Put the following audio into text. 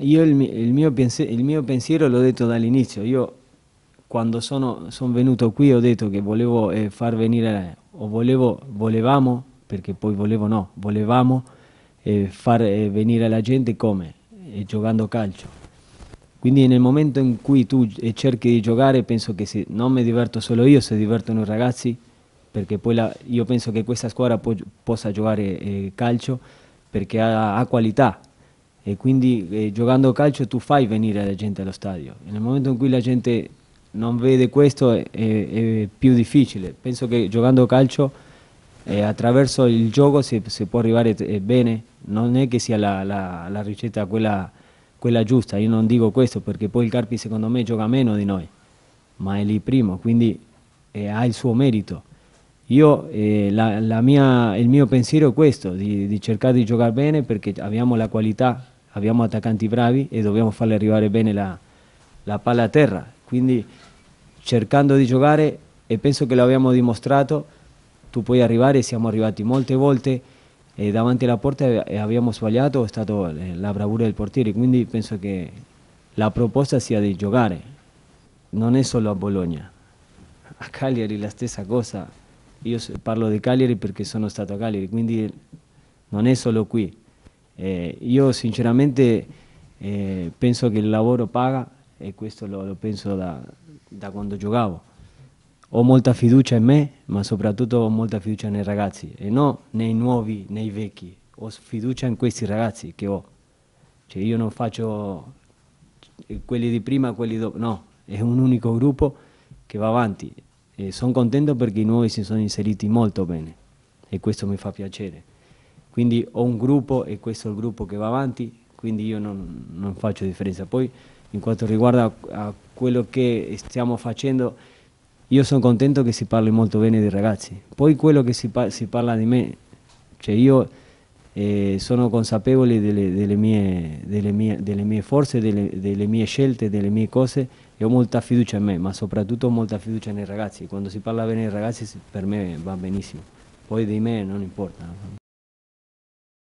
io il, il, mio il, mio pensiero l'ho detto dall'inizio, io quando sono, son venuto qui ho detto che volevo eh, far venire, o volevo, volevamo, perché poi volevo no, volevamo eh, far eh, venire la gente come? Eh, giocando calcio. Quindi nel momento in cui tu cerchi di giocare penso che se, non mi diverto solo io, si divertono i ragazzi, perché poi la, io penso che questa squadra po possa giocare eh, calcio perché ha, ha qualità, e quindi eh, giocando calcio tu fai venire la gente allo stadio. Nel momento in cui la gente non vede questo è, è più difficile. Penso che giocando calcio eh, attraverso il gioco si, si può arrivare eh, bene, non è che sia la, la, la ricetta quella, quella giusta, io non dico questo perché poi il Carpi secondo me gioca meno di noi, ma è lì primo, quindi eh, ha il suo merito. Io, eh, la, la mia, il mio pensiero è questo, di, di, cercare di giocare bene perché abbiamo la qualità abbiamo attaccanti bravi e dobbiamo farle arrivare bene la, la palla a terra, quindi cercando di giocare e penso che l'abbiamo dimostrato, tu puoi arrivare, siamo arrivati molte volte e davanti alla porta e abbiamo sbagliato, è stata eh, la bravura del portiere, quindi penso che la proposta sia di giocare, non è solo a Bologna, a Cagliari la stessa cosa, io parlo di Cagliari perché sono stato a Cagliari, quindi non è solo qui. Eh, io sinceramente eh, penso che il lavoro paga e questo lo, lo penso da, da, quando giocavo. Ho molta fiducia in me, ma soprattutto ho molta fiducia nei ragazzi, e non nei nuovi, nei vecchi. Ho fiducia in questi ragazzi che ho. Cioè io non faccio quelli di prima, quelli dopo, no, è un unico gruppo che va avanti. sono contento perché i nuovi si sono inseriti molto bene e questo mi fa piacere. Quindi ho un gruppo e questo è il gruppo che va avanti, quindi io non, non faccio differenza. Poi in quanto riguarda a quello che stiamo facendo, io sono contento che si parli molto bene dei ragazzi. Poi quello che si, par si parla di me, cioè io eh, sono consapevole delle, delle, mie, delle, mie, delle mie, forze, delle, mie scelte, delle mie cose e ho molta fiducia in me, ma soprattutto ho molta fiducia nei ragazzi. Quando si parla bene dei ragazzi per me va benissimo. Poi di me non importa.